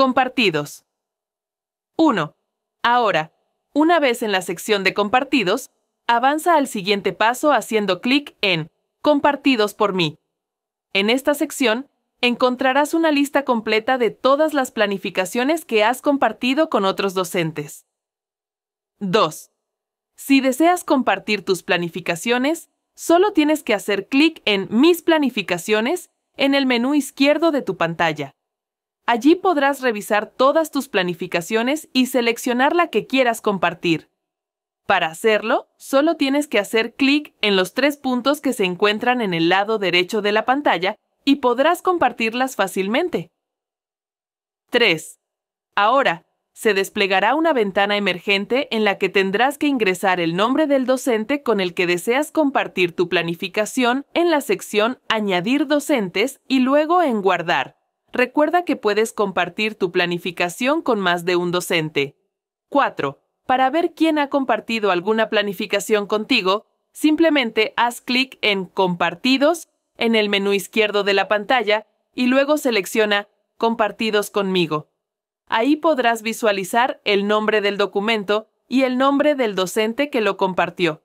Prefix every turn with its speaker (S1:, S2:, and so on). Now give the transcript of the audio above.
S1: Compartidos. 1. Ahora, una vez en la sección de compartidos, avanza al siguiente paso haciendo clic en Compartidos por mí. En esta sección, encontrarás una lista completa de todas las planificaciones que has compartido con otros docentes. 2. Si deseas compartir tus planificaciones, solo tienes que hacer clic en Mis planificaciones en el menú izquierdo de tu pantalla. Allí podrás revisar todas tus planificaciones y seleccionar la que quieras compartir. Para hacerlo, solo tienes que hacer clic en los tres puntos que se encuentran en el lado derecho de la pantalla y podrás compartirlas fácilmente. 3. Ahora, se desplegará una ventana emergente en la que tendrás que ingresar el nombre del docente con el que deseas compartir tu planificación en la sección Añadir docentes y luego en Guardar. Recuerda que puedes compartir tu planificación con más de un docente. 4. Para ver quién ha compartido alguna planificación contigo, simplemente haz clic en Compartidos en el menú izquierdo de la pantalla y luego selecciona Compartidos conmigo. Ahí podrás visualizar el nombre del documento y el nombre del docente que lo compartió.